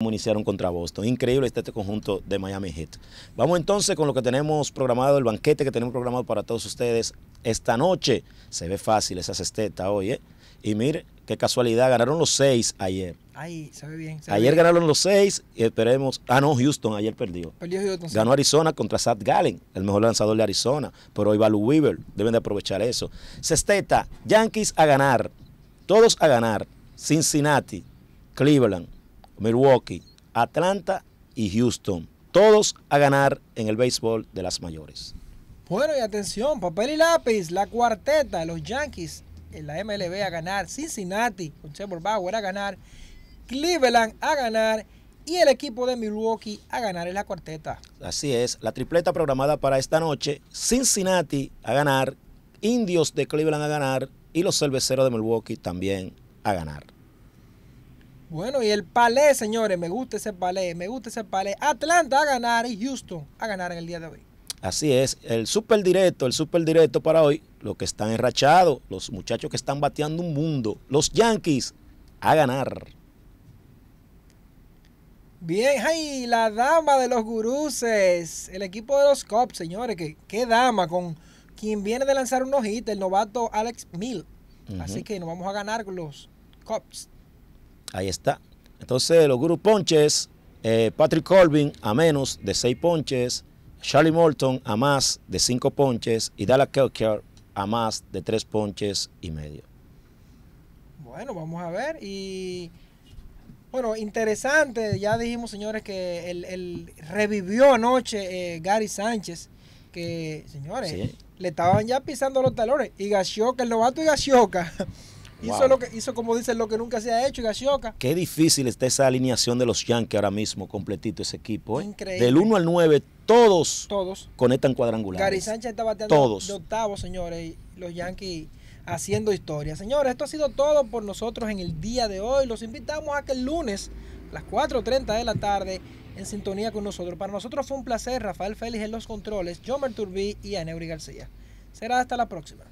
como iniciaron contra Boston. Increíble este, este conjunto de Miami Heat. Vamos entonces con lo que tenemos programado, el banquete que tenemos programado para todos ustedes esta noche. Se ve fácil esa cesteta hoy, ¿eh? Y mire, qué casualidad, ganaron los seis ayer. Ay, se ve bien. ayer ganaron los seis y esperemos. Ah, no, Houston ayer perdió. Ganó Arizona contra Sad Gallen, el mejor lanzador de Arizona. Pero hoy va Lou Weaver, deben de aprovechar eso. Cesteta, Yankees a ganar. Todos a ganar. Cincinnati, Cleveland, Milwaukee, Atlanta y Houston. Todos a ganar en el béisbol de las mayores. Bueno, y atención, papel y lápiz, la cuarteta, los Yankees en la MLB a ganar, Cincinnati con Trevor Bauer a ganar, Cleveland a ganar y el equipo de Milwaukee a ganar en la cuarteta. Así es, la tripleta programada para esta noche, Cincinnati a ganar, Indios de Cleveland a ganar y los Cerveceros de Milwaukee también a ganar. Bueno, y el palé, señores, me gusta ese palé, me gusta ese palé. Atlanta a ganar y Houston a ganar en el día de hoy. Así es, el super directo, el super directo para hoy, los que están enrachados, los muchachos que están bateando un mundo, los Yankees a ganar. Bien, ahí la dama de los guruses, el equipo de los Cops, señores, que qué dama con quien viene de lanzar un hits, el novato Alex Mill. Así que nos vamos a ganar con los Cops. Ahí está. Entonces, los Guru Ponches, eh, Patrick Colvin a menos de 6 ponches, Charlie Morton a más de 5 ponches y Dallas Kelker a más de 3 ponches y medio. Bueno, vamos a ver. Y bueno, interesante. Ya dijimos, señores, que el, revivió anoche eh, Gary Sánchez. Que, señores, le estaban ya pisando los talones. Y Gashoka, el novato y Gashioka. Hizo, lo que, hizo como dicen lo que nunca se ha hecho, Gasioka. Qué difícil está esa alineación de los Yankees ahora mismo, completito ese equipo. ¿eh? Increíble. Del 1 al 9, todos, todos. conectan cuadrangulares. Cari Sánchez está bateando todos. de octavo, señores. Y los Yankees haciendo historia. Señores, esto ha sido todo por nosotros en el día de hoy. Los invitamos a que el lunes, a las 4.30 de la tarde, en sintonía con nosotros. Para nosotros fue un placer, Rafael Félix en los controles, John Turbí y Aneuri García. Será hasta la próxima.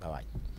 Bye bye.